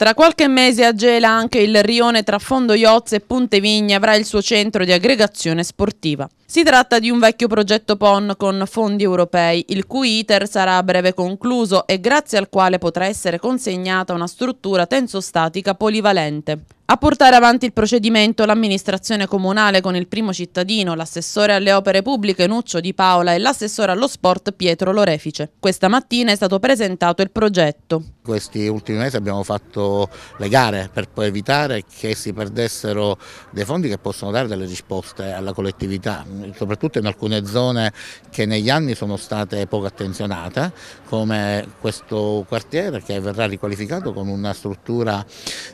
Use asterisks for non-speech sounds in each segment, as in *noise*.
Tra qualche mese a Gela anche il rione tra Fondo Iozze e Ponte Vigna avrà il suo centro di aggregazione sportiva. Si tratta di un vecchio progetto PON con fondi europei, il cui iter sarà a breve concluso e grazie al quale potrà essere consegnata una struttura tensostatica polivalente. A portare avanti il procedimento l'amministrazione comunale con il primo cittadino, l'assessore alle opere pubbliche Nuccio Di Paola e l'assessore allo sport Pietro Lorefice. Questa mattina è stato presentato il progetto. Questi ultimi mesi abbiamo fatto le gare per poi evitare che si perdessero dei fondi che possono dare delle risposte alla collettività, soprattutto in alcune zone che negli anni sono state poco attenzionate, come questo quartiere che verrà riqualificato con una struttura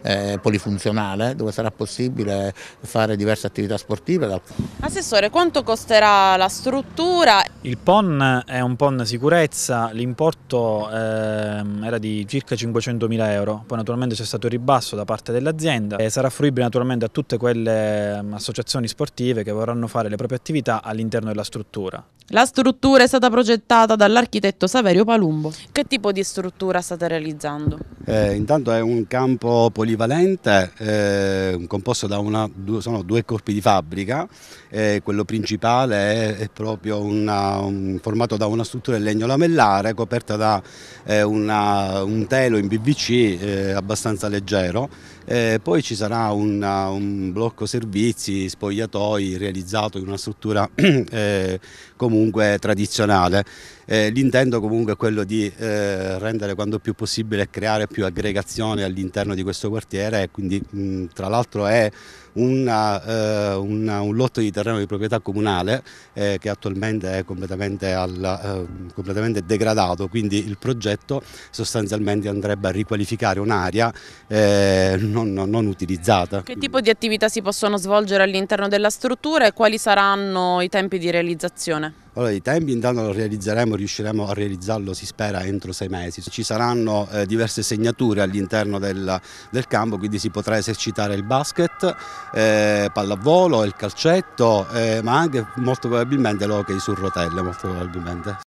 eh, polifunzionale dove sarà possibile fare diverse attività sportive. Assessore, quanto costerà la struttura? Il PON è un PON sicurezza, l'importo eh, era di circa 500.000 euro, poi naturalmente c'è stato il ribasso da parte dell'azienda e sarà fruibile naturalmente a tutte quelle ehm, associazioni sportive che vorranno fare le proprie attività all'interno della struttura. La struttura è stata progettata dall'architetto Saverio Palumbo. Che tipo di struttura state realizzando? Eh, intanto è un campo polivalente, eh, composto da una, due, due, corpi di fabbrica, eh, quello principale è, è proprio una, un, formato da una struttura in legno lamellare coperta da eh, una, un telo in PVC eh, abbastanza leggero, eh, poi ci sarà una, un blocco servizi, spogliatoi realizzato in una struttura *clears throat* comune comunque tradizionale. Eh, l'intento comunque è quello di eh, rendere quanto più possibile e creare più aggregazione all'interno di questo quartiere e quindi mh, tra l'altro è una, eh, una, un lotto di terreno di proprietà comunale eh, che attualmente è completamente, alla, eh, completamente, degradato, quindi il progetto sostanzialmente andrebbe a riqualificare un'area eh, non, non, utilizzata. Che tipo di attività si possono svolgere all'interno della struttura e quali saranno i tempi di realizzazione? Allora, i tempi intanto lo realizzeremo, riusciremo a realizzarlo, si spera, entro sei mesi. Ci saranno eh, diverse segnature all'interno del, del, campo, quindi si potrà esercitare il basket, eh, pallavolo, il calcetto, eh, ma anche molto probabilmente l'hockey su rotelle, molto probabilmente.